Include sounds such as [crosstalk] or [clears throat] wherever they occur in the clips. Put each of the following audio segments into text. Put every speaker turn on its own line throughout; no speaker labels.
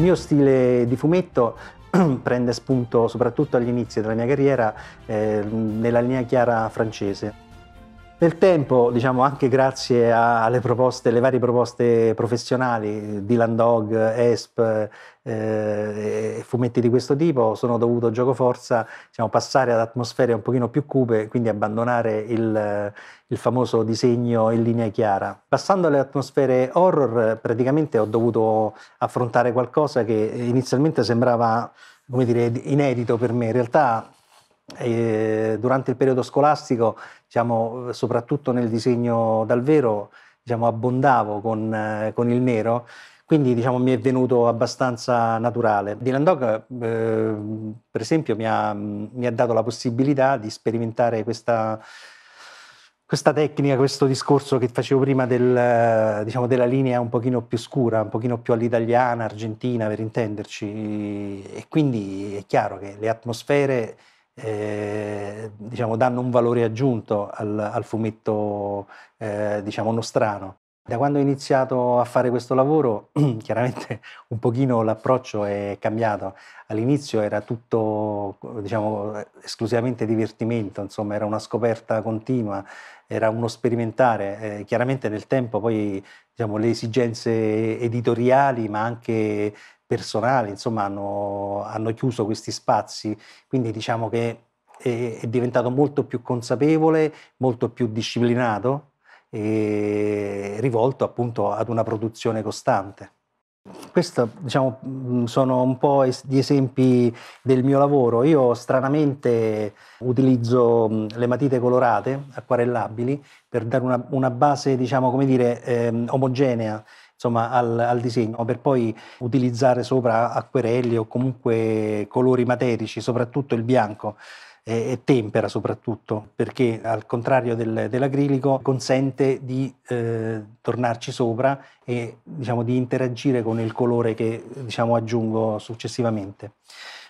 Il mio stile di fumetto [clears throat] prende spunto soprattutto agli inizi della mia carriera eh, nella linea chiara francese. Nel tempo, diciamo, anche grazie alle proposte, varie proposte professionali di Landog, ESP eh, fumetti di questo tipo sono dovuto gioco forza diciamo, passare ad atmosfere un pochino più cupe, quindi abbandonare il, il famoso disegno in linea chiara. Passando alle atmosfere horror, praticamente ho dovuto affrontare qualcosa che inizialmente sembrava come dire, inedito per me. In realtà eh, durante il periodo scolastico, diciamo, soprattutto nel disegno dal vero, diciamo, abbondavo con, con il nero quindi diciamo, mi è venuto abbastanza naturale. Dylan Dog, eh, per esempio, mi ha, mi ha, dato la possibilità di sperimentare questa, questa tecnica, questo discorso che facevo prima del, diciamo, della linea un pochino più scura, un pochino più all'italiana, argentina, per intenderci. E quindi è chiaro che le atmosfere eh, diciamo, danno un valore aggiunto al, al fumetto eh, diciamo nostrano. Da quando ho iniziato a fare questo lavoro, [clears throat] chiaramente un pochino l'approccio è cambiato. All'inizio era tutto, diciamo, esclusivamente divertimento, insomma, era una scoperta continua, era uno sperimentare. Eh, chiaramente nel tempo poi diciamo, le esigenze editoriali, ma anche personali, insomma, hanno, hanno chiuso questi spazi. Quindi diciamo che è, è diventato molto più consapevole, molto più disciplinato e rivolto appunto ad una produzione costante. Questi diciamo, mm, sono un po' gli esempi del mio lavoro. Io stranamente utilizzo mm, le matite colorate, acquarellabili, per dare una, una base, diciamo, come dire, eh, omogenea insomma, al, al, disegno, per poi utilizzare sopra acquerelli o comunque colori materici, soprattutto il bianco e tempera soprattutto perché al contrario del, dell'acrilico consente di eh, tornarci sopra e diciamo, di interagire con il colore che diciamo, aggiungo successivamente.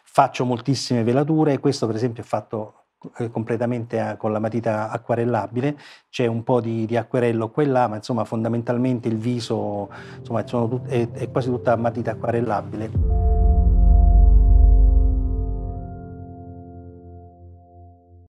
Faccio moltissime velature, questo per esempio è fatto eh, completamente eh, con la matita acquarellabile, c'è un po' di, di acquerello qua e là, ma insomma fondamentalmente il viso insomma, tut- è, è quasi tutta matita acquarellabile.